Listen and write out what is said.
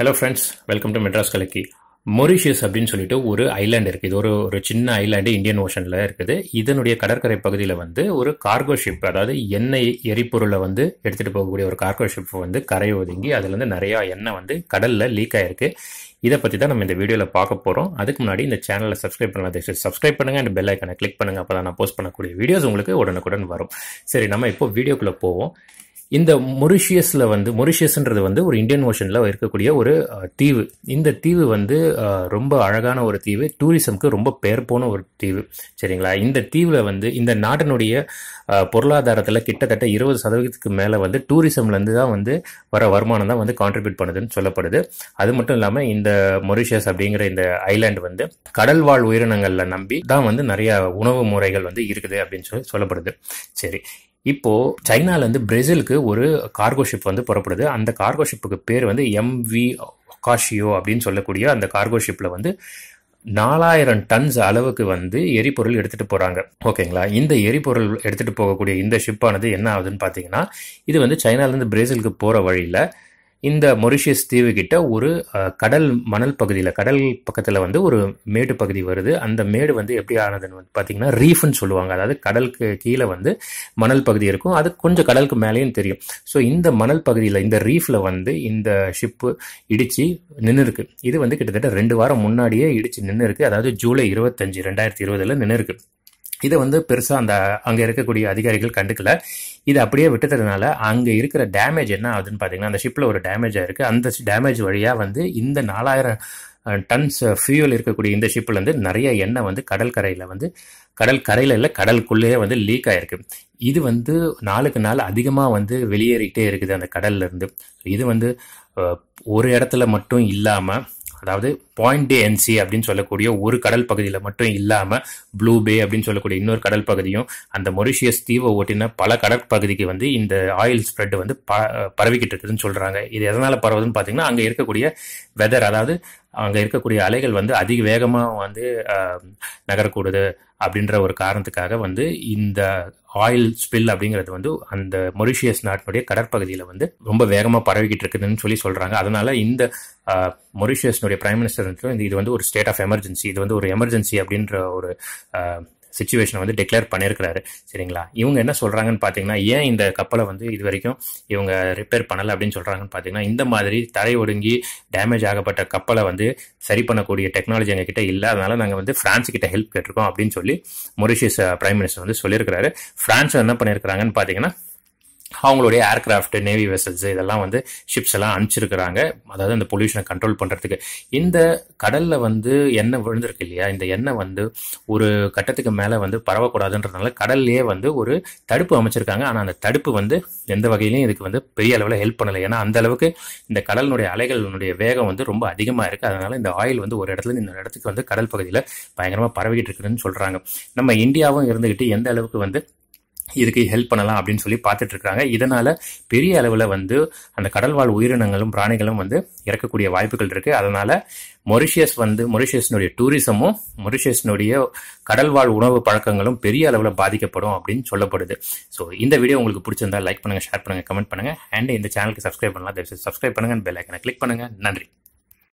hello friends welcome to Madras கலக்கி Mauritius அப்படின்னு சொல்லிட்டு ஒரு ஐலாண்ட் இருக்குது இது ஒரு ஒரு சின்ன ஐலாண்டு இந்தியன் ஓஷனில் இருக்குது இதனுடைய கடற்கரை பகுதியில் வந்து ஒரு கார்கோ ஷிப் அதாவது எண்ணெய் எரிபொருளை வந்து எடுத்துகிட்டு போகக்கூடிய ஒரு கார்கோ ஷிப் வந்து கரை ஒதுங்கி அதுலேருந்து நிறையா எண்ணெய் வந்து கடலில் லீக் ஆகிருக்கு இதை பற்றி தான் நம்ம இந்த வீடியோவில் பார்க்க போகிறோம் அதுக்கு முன்னாடி இந்த சேனலை சப்ஸ்கிரைப் பண்ணாத சப்ஸ்கிரைப் பண்ணுங்கள் அண்ட் பெல் ஐக்கனை கிளிக் பண்ணுங்கள் அப்போ தான் நான் போஸ்ட் பண்ணக்கூடிய வீடியோஸ் உங்களுக்கு உடனுக்குடன் வரும் சரி நம்ம இப்போ வீடியோக்குள்ளே போவோம் இந்த மொரிஷியஸில் வந்து மொரிஷியஸ்ன்றது வந்து ஒரு இந்தியன் ஓஷனில் இருக்கக்கூடிய ஒரு தீவு இந்த தீவு வந்து ரொம்ப அழகான ஒரு தீவு டூரிசம்க்கு ரொம்ப பேர் போன ஒரு தீவு சரிங்களா இந்த தீவில் வந்து இந்த நாட்டினுடைய பொருளாதாரத்தில் கிட்டத்தட்ட இருபது சதவீதத்துக்கு மேலே வந்து டூரிசம்லேருந்து தான் வந்து வர வருமானம் தான் வந்து கான்ட்ரிபியூட் பண்ணுதுன்னு சொல்லப்படுது அது மட்டும் இல்லாமல் இந்த மொரிஷியஸ் அப்படிங்கிற இந்த ஐலாண்ட் வந்து கடல்வாழ் உயிரினங்களில் நம்பி தான் வந்து நிறையா உணவு முறைகள் வந்து இருக்குது அப்படின்னு சொல்லி சொல்லப்படுது சரி இப்போ சைனால இருந்து பிரேசிலுக்கு ஒரு கார்கோ ஷிப் வந்து புறப்படுது அந்த கார்கோ ஷிப்புக்கு பேர் வந்து எம்வி காஷியோ அப்படின்னு சொல்லக்கூடிய அந்த கார்கோ ஷிப்ல வந்து நாலாயிரம் டன்ஸ் அளவுக்கு வந்து எரிபொருள் எடுத்துட்டு போறாங்க ஓகேங்களா இந்த எரிபொருள் எடுத்துட்டு போகக்கூடிய இந்த ஷிப்பானது என்ன ஆகுதுன்னு பாத்தீங்கன்னா இது வந்து சைனாலேருந்து பிரேசிலுக்கு போற வழியில இந்த மொரிஷியஸ் தீவு கிட்ட ஒரு கடல் மணல் பகுதியில் கடல் பக்கத்தில் வந்து ஒரு மேடு பகுதி வருது அந்த மேடு வந்து எப்படி ஆனதுன்னு வந்து பார்த்தீங்கன்னா ரீஃப்னு சொல்லுவாங்க அதாவது கடலுக்கு கீழே வந்து மணல் பகுதி இருக்கும் அது கொஞ்சம் கடலுக்கு மேலேயும் தெரியும் ஸோ இந்த மணல் பகுதியில் இந்த ரீஃபில் வந்து இந்த ஷிப்பு இடித்து நின்று இருக்கு இது வந்து கிட்டத்தட்ட ரெண்டு வாரம் முன்னாடியே இடித்து நின்று இருக்கு அதாவது ஜூலை இருபத்தஞ்சு ரெண்டாயிரத்தி இருபதில் நின்று இருக்கு இதை வந்து பெருசாக அந்த அங்கே இருக்கக்கூடிய அதிகாரிகள் கண்டுக்கல இதை அப்படியே விட்டதுனால அங்கே இருக்கிற டேமேஜ் என்ன ஆகுதுன்னு பார்த்தீங்கன்னா அந்த ஷிப்பில் ஒரு டேமேஜாக இருக்குது அந்த டேமேஜ் வழியாக வந்து இந்த நாலாயிரம் டன்ஸ் ஃபியூல் இருக்கக்கூடிய இந்த ஷிப்லேருந்து நிறைய எண்ணெய் வந்து கடல் கரையில் வந்து கடல் கரையில் இல்லை கடலுக்குள்ளேயே வந்து லீக் ஆகிருக்கு இது வந்து நாளுக்கு நாள் அதிகமாக வந்து வெளியேறிக்கிட்டே இருக்குது அந்த கடல்லேருந்து இது வந்து ஒரு இடத்துல மட்டும் இல்லாமல் அதாவது பாயிண்ட் டே என்சி அப்படின்னு சொல்லக்கூடிய ஒரு கடல் பகுதியில் மட்டும் இல்லாமல் ப்ளூ பே அப்படின்னு சொல்லக்கூடிய இன்னொரு கடல் பகுதியும் அந்த மொரிஷியஸ் தீவை ஓட்டின பல கடற்பகுதிக்கு வந்து இந்த ஆயில் ஸ்ப்ரெட் வந்து ப பரவிக்கிட்டு இருக்குதுன்னு சொல்கிறாங்க இது எதனால் பரவுதுன்னு பார்த்தீங்கன்னா அங்கே இருக்கக்கூடிய வெதர் அதாவது அங்கே இருக்கக்கூடிய அலைகள் வந்து அதிக வேகமாக வந்து நகரக்கூடுது அப்படின்ற ஒரு காரணத்துக்காக வந்து இந்த ஆயில் ஸ்பில் அப்படிங்கிறது வந்து அந்த மொரிஷியஸ் நாட்டினுடைய கடற்பகுதியில் வந்து ரொம்ப வேகமாக பரவிக்கிட்டு இருக்குதுன்னு சொல்லி சொல்கிறாங்க அதனால் இந்த மொரிஷியஸ்னுடைய பிரைம் மினிஸ்டர் வரைக்கும் இது வந்து ஒரு ஸ்டேட் ஆஃப் எமர்ஜென்சி இது வந்து ஒரு எமர்ஜென்சி அப்படின்ற ஒரு சுச்சுவேஷனை வந்து டிக்ளேர் பண்ணியிருக்கிறாரு சரிங்களா இவங்க என்ன சொல்கிறாங்கன்னு பார்த்தீங்கன்னா ஏன் இந்த கப்பலை வந்து இது வரைக்கும் இவங்க ரிப்பேர் பண்ணலை அப்படின்னு சொல்கிறாங்கன்னு பார்த்தீங்கன்னா இந்த மாதிரி தரை ஒடுங்கி டேமேஜ் ஆகப்பட்ட கப்பலை வந்து சரி பண்ணக்கூடிய டெக்னாலஜி எங்ககிட்ட இல்லாதனால நாங்கள் வந்து ஃப்ரான்ஸ் கிட்ட ஹெல்ப் கேட்டிருக்கோம் அப்படின்னு சொல்லி மொரிஷியஸ் பிரைம் மினிஸ்டர் வந்து சொல்லியிருக்கிறாரு ஃப்ரான்ஸ் என்ன பண்ணியிருக்கிறாங்கன்னு பார்த்தீங்கன்னா அவங்களுடைய ஏர்கிராஃப்ட் நேவி வெசல்ஸ் இதெல்லாம் வந்து ஷிப்ஸ் எல்லாம் அனுப்பிச்சிருக்கிறாங்க அதாவது அந்த பொல்யூஷனை கண்ட்ரோல் பண்ணுறதுக்கு இந்த கடலில் வந்து எண்ணெய் விழுந்திருக்கு இல்லையா இந்த எண்ணெய் வந்து ஒரு கட்டத்துக்கு மேலே வந்து பரவக்கூடாதுன்றதுனால கடல்லையே வந்து ஒரு தடுப்பு அமைச்சிருக்காங்க ஆனால் அந்த தடுப்பு வந்து எந்த வகையிலையும் இதுக்கு வந்து பெரிய அளவில் ஹெல்ப் பண்ணலை ஏன்னா அந்த அளவுக்கு இந்த கடலினுடைய அலைகளினுடைய வேகம் வந்து ரொம்ப அதிகமாக இருக்குது அதனால் இந்த ஆயில் வந்து ஒரு இடத்துல இந்த இடத்துக்கு வந்து கடல் பகுதியில் பயங்கரமாக பரவிக்கிட்டு இருக்குதுன்னு சொல்கிறாங்க நம்ம இந்தியாவும் இருந்துக்கிட்டு எந்த அளவுக்கு வந்து இதுக்கு ஹெல்ப் பண்ணலாம் அப்படின்னு சொல்லி பார்த்துட்டு இருக்காங்க இதனால் பெரிய அளவில் வந்து அந்த கடல்வாழ் உயிரினங்களும் பிராணிகளும் வந்து இறக்கக்கூடிய வாய்ப்புகள் இருக்குது அதனால் மொரிஷியஸ் வந்து மொரிஷியஸ்னுடைய டூரிசமும் மொரிஷியஸ்னுடைய கடல்வாழ் உணவு பழக்கங்களும் பெரிய அளவில் பாதிக்கப்படும் அப்படின்னு சொல்லப்படுது ஸோ இந்த வீடியோ உங்களுக்கு பிடிச்சிருந்தா லைக் பண்ணுங்கள் ஷேர் பண்ணுங்கள் கமெண்ட் பண்ணுங்கள் அண்ட் இந்த சேனலுக்கு சப்ஸ்கிரைப் பண்ணலாம் தயவுசெய்து சப்ஸ்கிரைப் பண்ணுங்கள் பெல் ஐக்கனை கிளிக் பண்ணுங்கள் நன்றி